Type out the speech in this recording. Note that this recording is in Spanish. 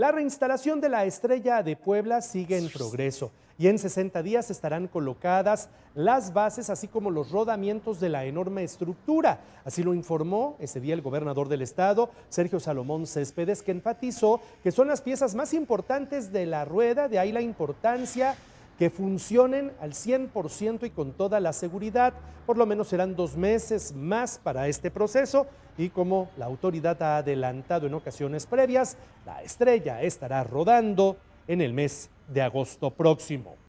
La reinstalación de la estrella de Puebla sigue en progreso y en 60 días estarán colocadas las bases, así como los rodamientos de la enorme estructura. Así lo informó ese día el gobernador del estado, Sergio Salomón Céspedes, que enfatizó que son las piezas más importantes de la rueda, de ahí la importancia que funcionen al 100% y con toda la seguridad. Por lo menos serán dos meses más para este proceso y como la autoridad ha adelantado en ocasiones previas, la estrella estará rodando en el mes de agosto próximo.